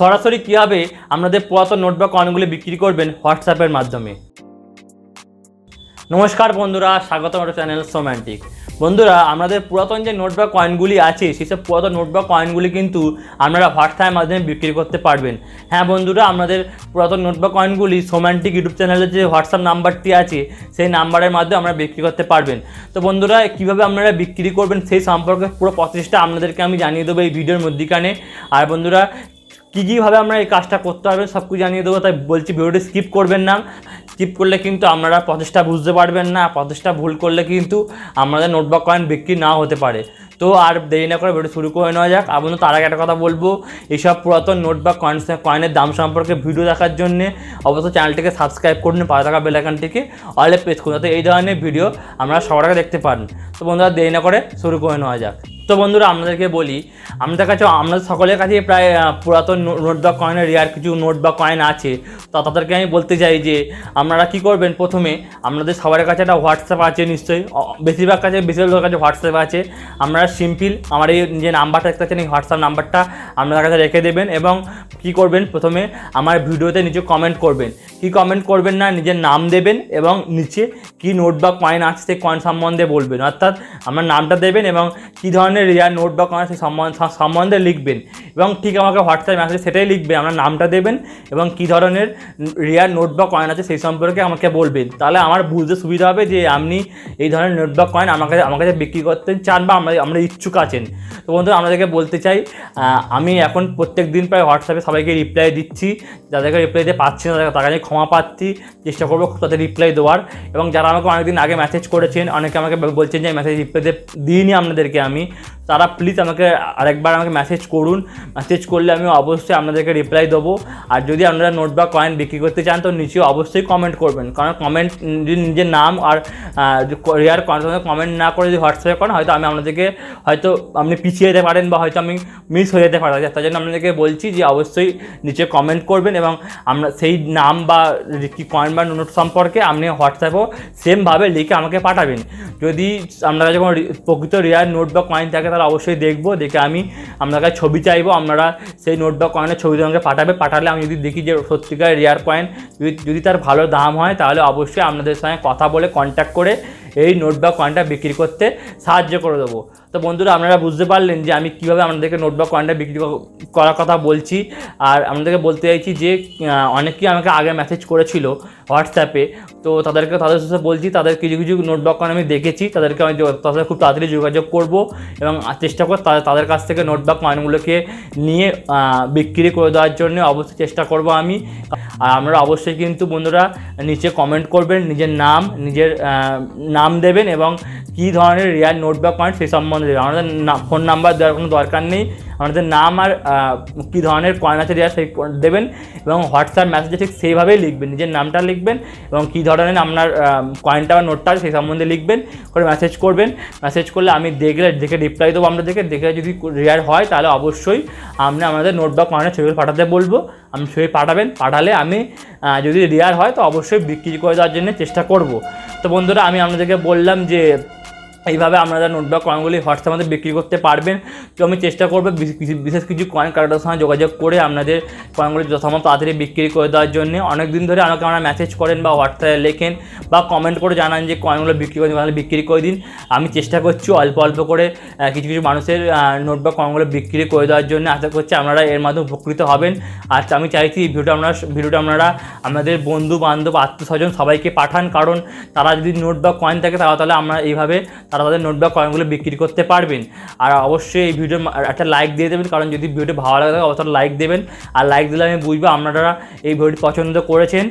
সরাসরি কীভাবে আপনাদের পুরাতন নোট বা কয়েনগুলি বিক্রি করবেন হোয়াটসঅ্যাপের মাধ্যমে নমস্কার বন্ধুরা স্বাগত আমার চ্যানেল সোম্যান্টিক বন্ধুরা আমাদের পুরাতন যে নোট বা কয়েনগুলি আছে সেসব পুরাতন নোট বা কয়েনগুলি কিন্তু আপনারা হোয়াটসঅ্যাপের মাধ্যমে বিক্রি করতে পারবেন হ্যাঁ বন্ধুরা আমাদের পুরাতন নোট বা কয়েনগুলি সোম্যান্টিক ইউটিউব চ্যানেলের যে হোয়াটসঅ্যাপ নাম্বারটি আছে সেই নাম্বারের মাধ্যমে আমরা বিক্রি করতে পারবেন তো বন্ধুরা কিভাবে আপনারা বিক্রি করবেন সেই সম্পর্কে পুরো প্রসেসটা আপনাদেরকে আমি জানিয়ে দেবো এই ভিডিওর মধ্যিখানে আর বন্ধুরা কী কীভাবে আমরা এই কাজটা করতে পারবেন সব কিছু জানিয়ে দেবো তাই বলছি ভিডিওটি স্কিপ করবেন না স্কিপ করলে কিন্তু আপনারা প্রচেষ্টা বুঝতে পারবেন না প্রচেষ্টা ভুল করলে কিন্তু আমাদের নোট বা কয়েন বিক্রি না হতে পারে তো আর দেরি না করে ভিডিও শুরু করে নেওয়া যাক আপনার তার আগে একটা কথা বলবো এইসব পুরাতন নোট বা কয়েন কয়েনের দাম সম্পর্কে ভিডিও দেখার জন্যে অবশ্যই চ্যানেলটিকে সাবস্ক্রাইব করুন পাঁচ টাকা বেলাকানটিকে অলে পেজ করুন তো এই ধরনের ভিডিও আমরা সবার আগে দেখতে পারেন তো বন্ধুরা দেরি না করে শুরু করে নেওয়া যাক তো বন্ধুরা আপনাদেরকে বলি আমাদের কাছে আপনাদের সকলের কাছে প্রায় পুরাতন নোট বা কয়েনের রেয়ার কিছু নোট বা কয়েন আছে তো তাদেরকে আমি বলতে চাই যে আপনারা কি করবেন প্রথমে আপনাদের সবার কাছে একটা হোয়াটসঅ্যাপ আছে নিশ্চয়ই বেশিরভাগ কাছে বেশিরভাগ কাছে হোয়াটসঅ্যাপ আছে আপনারা সিম্পল আমার এই যে নাম্বারটা দেখতে পাচ্ছেন এই হোয়াটসঅ্যাপ নাম্বারটা আপনাদের কাছে রেখে দেবেন এবং কি করবেন প্রথমে আমার ভিডিওতে নিচে কমেন্ট করবেন কি কমেন্ট করবেন না নিজের নাম দেবেন এবং নিচে কি নোট বা কয়েন আছে সেই কয়েন সম্বন্ধে বলবেন অর্থাৎ আমার নামটা দেবেন এবং কী ধরনের ধরনের রেয়ার নোট বা কোনো সম্বন্ধে লিখবেন এবং ঠিক আমাকে হোয়াটসঅ্যাপ মেসেজ সেটাই লিখবেন আপনার নামটা দেবেন এবং কী ধরনের রেয়ার নোট বা কয়েন আছে সেই সম্পর্কে আমাকে বলবেন তাহলে আমার বুঝতে সুবিধা হবে যে আপনি এই ধরনের নোট বা কয়েন আমার কাছে আমার কাছে বিক্রি করতে চান বা আমরা আমরা ইচ্ছুক আছেন তো বন্ধুরা আমাদেরকে বলতে চাই আমি এখন প্রত্যেক দিন প্রায় হোয়াটসঅ্যাপে সবাইকে রিপ্লাই দিচ্ছি যাদেরকে রিপ্লাই দিতে পারছি না তাদের কাছে ক্ষমা পাচ্ছি চেষ্টা করবো তাদের রিপ্লাই দেওয়ার এবং যারা আমাকে অনেকদিন আগে মেসেজ করেছেন অনেকে আমাকে বলছেন যে মেসেজ রিপ্লাই দিইনি আপনাদেরকে আমি তারা প্লিজ আমাকে আরেকবার আমাকে মেসেজ করুন মেসেজ করলে আমি অবশ্যই আপনাদেরকে রিপ্লাই দেবো আর যদি আপনারা নোট বা কয়েন বিক্রি করতে চান তো নিচে অবশ্যই কমেন্ট করবেন কারণ কমেন্ট যদি নিজের নাম আর রেয়ার কমেন্ট না করে যদি হোয়াটসঅ্যাপে করেন হয়তো আমি আপনাদেরকে হয়তো আপনি পিছিয়ে যেতে পারেন বা হয়তো আমি মিস হয়ে যেতে পারেন তার জন্য আপনাদেরকে বলছি যে অবশ্যই নিচে কমেন্ট করবেন এবং আমরা সেই নাম বা কয়েন বা নোট সম্পর্কে আপনি হোয়াটসঅ্যাপেও সেমভাবে লিখে আমাকে পাঠাবেন যদি আপনারা যখন প্রকৃত রেয়ার নোট বা কয়েন থাকে সেটাকে তাহলে অবশ্যই দেখবো দেখে আমি আপনার কাছে ছবি চাইবো আপনারা সেই নোট বা কয়েনের ছবি আমাকে পাঠাবে পাঠালে আমি যদি দেখি যে সত্যিকার রেয়ার কয়েন যদি তার ভালো দাম হয় তাহলে অবশ্যই আপনাদের সঙ্গে কথা বলে কন্ট্যাক্ট করে এই নোট বা কয়েনটা বিক্রি করতে সাহায্য করে দেবো তো বন্ধুরা আপনারা বুঝতে পারলেন যে আমি কীভাবে আপনাদেরকে নোট বা কয়েনটা বিক্রি করার কথা বলছি আর আপনাদেরকে বলতে চাইছি যে অনেকেই আমাকে আগে মেসেজ করেছিল হোয়াটসঅ্যাপে তো তাদেরকে তাদের সাথে বলছি তাদের কিছু কিছু নোট বা কয়েন আমি দেখেছি তাদেরকে আমি তাদের খুব তাড়াতাড়ি যোগাযোগ করব এবং চেষ্টা করব তাদের কাছ থেকে নোট বা কয়েনগুলোকে নিয়ে বিক্রি করে দেওয়ার জন্য অবশ্যই চেষ্টা করব আমি আর আমরা অবশ্যই কিন্তু বন্ধুরা নিচে কমেন্ট করবেন নিজের নাম নিজের নাম দেবেন এবং কী ধরনের রেয়ার নোট বা পয়েন্ট সে সম্বন্ধে দেবেন আমাদের ফোন নাম্বার দেওয়ার কোনো দরকার নেই আপনাদের নাম আর কী ধরনের কয়েন আছে দেওয়া সেই দেবেন এবং হোয়াটসঅ্যাপ মেসেজে ঠিক সেইভাবেই লিখবেন নিজের নামটা লিখবেন এবং কী ধরনের আপনার কয়েনটা বা নোটটা সেই সম্বন্ধে লিখবেন করে মেসেজ করবেন মেসেজ করলে আমি দেখলে দেখে রিপ্লাই দেবো আমরা দেখে দেখে যদি রেয়ার হয় তাহলে অবশ্যই আমরা আমাদের নোট বা কয়েনের ছবি পাঠাতে বলবো আমি ছবি পাঠাবেন পাঠালে আমি যদি রেয়ার হয় তো অবশ্যই বিক্রি করে দেওয়ার জন্য চেষ্টা করব তো বন্ধুরা আমি আপনাদেরকে বললাম যে এইভাবে আপনারা নোট বা কয়েনগুলি হোয়াটসঅ্যাপ আমাদের বিক্রি করতে পারবেন তো আমি চেষ্টা করবো বিশেষ কিছু কয়েন কার্ডের সঙ্গে যোগাযোগ করে আপনাদের কয়েনগুলি যথাসম্ভব তাড়াতাড়ি বিক্রি করে দেওয়ার জন্য অনেক দিন ধরে আমাকে আপনারা মেসেজ করেন বা হোয়াটসঅ্যাপে লেখেন বা কমেন্ট করে জানান যে কয়েনগুলো বিক্রি করে দিন বিক্রি করে দিন আমি চেষ্টা করছি অল্প অল্প করে কিছু কিছু মানুষের নোট বা কয়েনগুলো বিক্রি করে দেওয়ার জন্য আশা করছি আপনারা এর মাধ্যমে উপকৃত হবেন আর আমি চাইছি ভিডিওটা আপনারা ভিডিওটা আপনারা আমাদের বন্ধু বান্ধব আত্মীয় স্বজন সবাইকে পাঠান কারণ তারা যদি নোট বা কয়েন থাকে তাহলে আমরা এইভাবে তারা তাদের নোট বা কয়েনগুলো বিক্রি করতে পারবেন আর অবশ্যই এই ভিডিও একটা লাইক দিয়ে দেবেন কারণ যদি ভিডিওটি ভালো লাগে থাকে অবশ্যই লাইক দেবেন আর লাইক দিলে আমি বুঝবো আপনারা এই ভিডিওটি পছন্দ করেছেন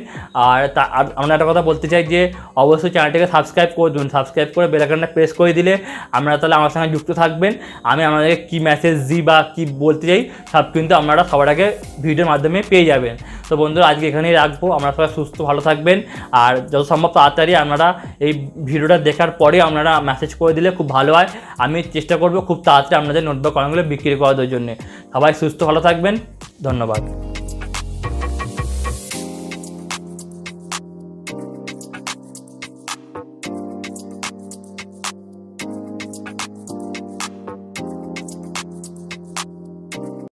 আর তা আমরা একটা কথা বলতে চাই যে অবশ্যই চ্যানেলটিকে সাবস্ক্রাইব করে দেবেন সাবস্ক্রাইব করে বেলাকানটা প্রেস করে দিলে আপনারা তাহলে আমার সঙ্গে যুক্ত থাকবেন আমি আপনাদেরকে কী মেসেজ দিই বা কী বলতে চাই সব কিন্তু আপনারা সবার আগে ভিডিওর মাধ্যমে পেয়ে যাবেন তো বন্ধুরা আজকে এখানেই রাখবো আপনারা সবাই সুস্থ ভালো থাকবেন আর যত সম্ভব তাড়াতাড়ি আপনারা এই ভিডিওটা দেখার পরে আপনারা মেসেজ মেসেজ করে দিলে খুব ভালো হয় আমি চেষ্টা করব খুব তাড়াতাড়ি আপনাদের নোটবুক বা কয়েনগুলো বিক্রি করার জন্য সবাই সুস্থ ভালো থাকবেন ধন্যবাদ